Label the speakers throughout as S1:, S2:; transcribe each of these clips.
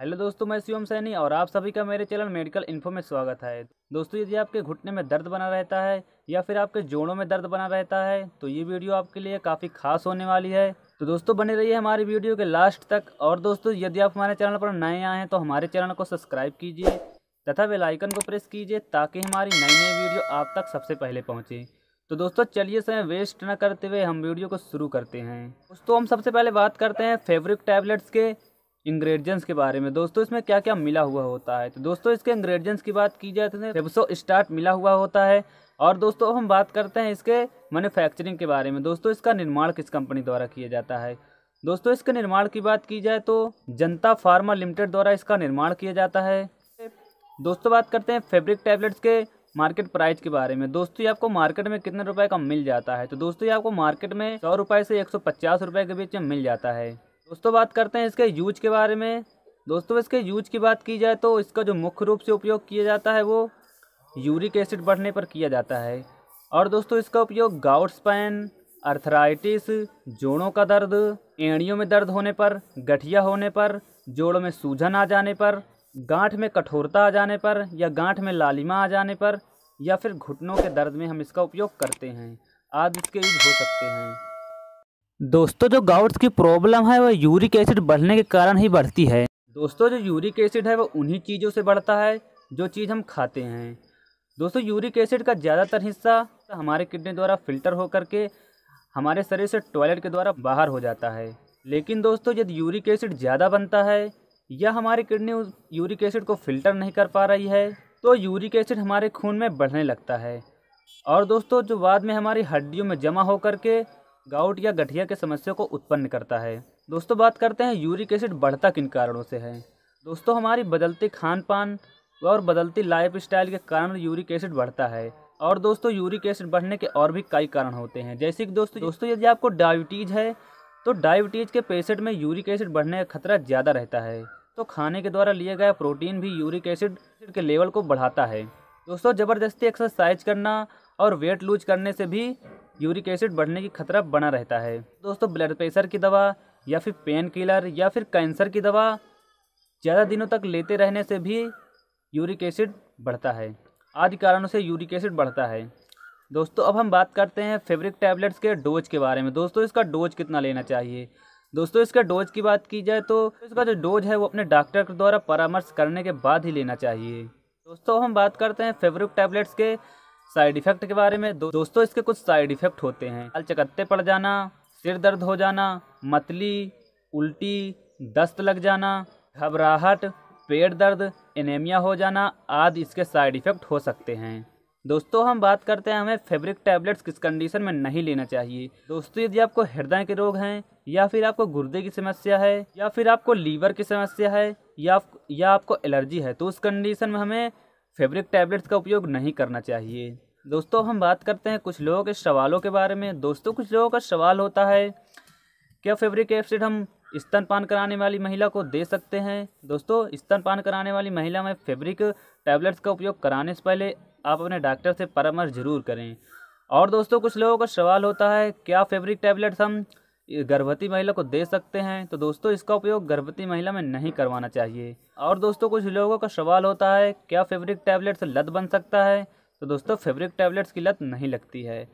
S1: hello दोस्तों मैं शिवम सैनी और आप सभी का मेरे चैनल मेडिकल इन्फो में स्वागत है दोस्तों यदि आपके घुटने में दर्द बना रहता है या फिर आपके जोड़ों में दर्द बना रहता है तो ये वीडियो आपके लिए काफ़ी खास होने वाली है तो दोस्तों बने रहिए हमारी वीडियो के लास्ट तक और दोस्तों यदि आप हमारे चैनल पर नए आए हैं तो हमारे चैनल को सब्सक्राइब कीजिए तथा बेलाइकन को प्रेस कीजिए ताकि हमारी नई नई वीडियो आप तक सबसे पहले पहुँचे तो दोस्तों चलिए समय वेस्ट न करते हुए हम वीडियो को शुरू करते हैं दोस्तों हम सबसे पहले बात करते हैं फेवरिक टैबलेट्स के इंग्रेडिएंट्स के बारे में दोस्तों इसमें क्या क्या मिला हुआ होता है तो दोस्तों इसके इंग्रेडिएंट्स की बात की जाए तो रेबसो स्टार्ट मिला हुआ होता है और दोस्तों हम बात करते हैं इसके मैन्युफैक्चरिंग के बारे में दोस्तों इसका निर्माण किस कंपनी द्वारा किया जाता है दोस्तों इसके निर्माण की बात की जाए तो जनता फार्मा लिमिटेड द्वारा इसका निर्माण किया जाता है दोस्तों बात करते हैं फेब्रिक टैबलेट्स के मार्केट प्राइस के बारे में दोस्तों ये आपको मार्केट में कितने रुपए का मिल जाता है तो दोस्तों ये आपको मार्केट में सौ रुपए से एक सौ पचास रुपए के बीच में मिल जाता है दोस्तों बात करते हैं इसके यूज के बारे में दोस्तों इसके यूज की बात की जाए तो इसका जो मुख्य रूप से उपयोग किया जाता है वो यूरिक एसिड बढ़ने पर किया जाता है और दोस्तों इसका उपयोग गाउट स्पैन अर्थराइटिस जोड़ों का दर्द एड़ियों में दर्द होने पर गठिया होने पर जोड़ों में सूजन आ जाने पर गांठ में कठोरता आ जाने पर या गांठ में लालिमा आ जाने पर या फिर घुटनों के दर्द में हम इसका उपयोग करते हैं आदि इसके यूज हो सकते हैं दोस्तों जो गाउट्स की प्रॉब्लम है वह यूरिक एसिड बढ़ने के कारण ही बढ़ती है दोस्तों जो यूरिक एसिड है वो उन्हीं चीज़ों से बढ़ता है जो चीज़ हम खाते हैं दोस्तों यूरिक एसिड का ज़्यादातर हिस्सा हमारे किडनी द्वारा फिल्टर होकर के हमारे शरीर से टॉयलेट के द्वारा बाहर हो जाता है लेकिन दोस्तों यदि यूरिक एसिड ज़्यादा बनता है या हमारी किडनी यूरिक एसिड को फिल्टर नहीं कर पा रही है तो यूरिक एसिड हमारे खून में बढ़ने लगता है और दोस्तों जो बाद में हमारी हड्डियों में जमा होकर के गाउट या गठिया के समस्या को उत्पन्न करता है दोस्तों बात करते हैं यूरिक एसिड बढ़ता किन कारणों से है दोस्तों हमारी बदलती खान पान और बदलती लाइफ स्टाइल के कारण यूरिक एसिड बढ़ता है और दोस्तों यूरिक एसिड बढ़ने के और भी कई कारण होते हैं जैसे कि दोस्तों दोस्तों यदि आपको डायबिटीज़ है तो डायबिटीज़ के पेशेंट में यूरिक एसिड बढ़ने का खतरा ज़्यादा रहता है तो खाने के द्वारा लिया गया प्रोटीन भी यूरिक एसिड के लेवल को बढ़ाता है दोस्तों ज़बरदस्ती एक्सरसाइज करना और वेट लूज करने से भी यूरिक एसिड बढ़ने की खतरा बना रहता है दोस्तों ब्लड प्रेशर की दवा या फिर पेन किलर या फिर कैंसर की दवा ज़्यादा दिनों तक लेते रहने से भी यूरिक एसिड बढ़ता है आदि कारणों से यूरिक एसिड बढ़ता है दोस्तों अब हम बात करते हैं फेब्रिक टैबलेट्स के डोज के बारे में दोस्तों इसका डोज कितना लेना चाहिए दोस्तों इसका डोज की बात की जाए तो इसका जो डोज है वो अपने डॉक्टर के द्वारा परामर्श करने के बाद ही लेना चाहिए दोस्तों हम बात करते हैं फेब्रिक टैबलेट्स के साइड इफेक्ट के बारे में दो, दोस्तों इसके कुछ साइड इफेक्ट होते हैं लाल चकत्ते पड़ जाना सिर दर्द हो जाना मतली उल्टी दस्त लग जाना घबराहट पेट दर्द एनेमिया हो जाना आदि इसके साइड इफेक्ट हो सकते हैं दोस्तों हम बात करते हैं हमें फैब्रिक टैबलेट्स किस कंडीशन में नहीं लेना चाहिए दोस्तों यदि आपको हृदय के रोग हैं या फिर आपको गुर्दे की समस्या है या फिर आपको लीवर की समस्या है या या आपको एलर्जी है तो उस कंडीशन में हमें फेब्रिक टैबलेट्स का उपयोग नहीं करना चाहिए दोस्तों हम बात करते हैं कुछ लोगों के सवालों के बारे में दोस्तों कुछ लोगों का सवाल होता है क्या फेब्रिक एसिड हम स्तनपान कराने वाली महिला को दे सकते हैं दोस्तों स्तनपान कराने वाली महिला में फेब्रिक टैबलेट्स का उपयोग कराने से पहले आप अपने डॉक्टर से परामर्श जरूर करें और दोस्तों कुछ लोगों का सवाल होता है क्या फेब्रिक टैबलेट्स हम गर्भवती महिला को दे सकते हैं तो दोस्तों इसका उपयोग गर्भवती महिला में नहीं करवाना चाहिए और दोस्तों कुछ लोगों का सवाल होता है क्या फेब्रिक टैबलेट्स लत बन सकता है तो दोस्तों फेब्रिक टैबलेट्स की लत नहीं लगती है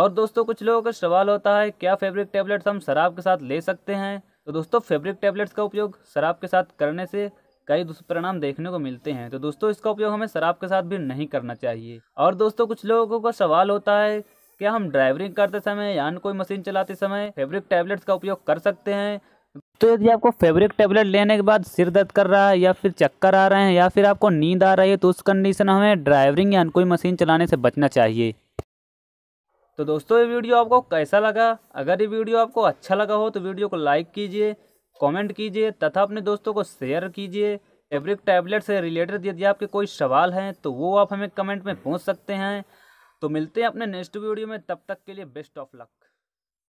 S1: और दोस्तों कुछ लोगों का सवाल होता है क्या फेब्रिक टैबलेट्स हम शराब के साथ ले सकते हैं तो दोस्तों फेब्रिक टैबलेट्स का उपयोग शराब के साथ करने से कई दुष्परिणाम देखने को मिलते हैं तो दोस्तों इसका उपयोग हमें शराब के साथ भी नहीं करना चाहिए और दोस्तों कुछ लोगों का सवाल होता है क्या हम ड्राइविंग करते समय या कोई मशीन चलाते समय फेब्रिक टैबलेट्स का उपयोग कर सकते हैं तो यदि आपको फेब्रिक टैबलेट लेने के बाद सिर दर्द कर रहा है या फिर चक्कर आ रहे हैं या फिर आपको नींद आ रही है तो उस कंडीशन हमें ड्राइविंग या कोई मशीन चलाने से बचना चाहिए तो दोस्तों ये वीडियो आपको कैसा लगा अगर ये वीडियो आपको अच्छा लगा हो तो वीडियो को लाइक कीजिए कमेंट कीजिए तथा अपने दोस्तों को शेयर कीजिए फेब्रिक टैबलेट से रिलेटेड यदि आपके कोई सवाल हैं तो वो आप हमें कमेंट में पूछ सकते हैं तो मिलते हैं अपने नेक्स्ट वीडियो में तब तक के लिए बेस्ट ऑफ लक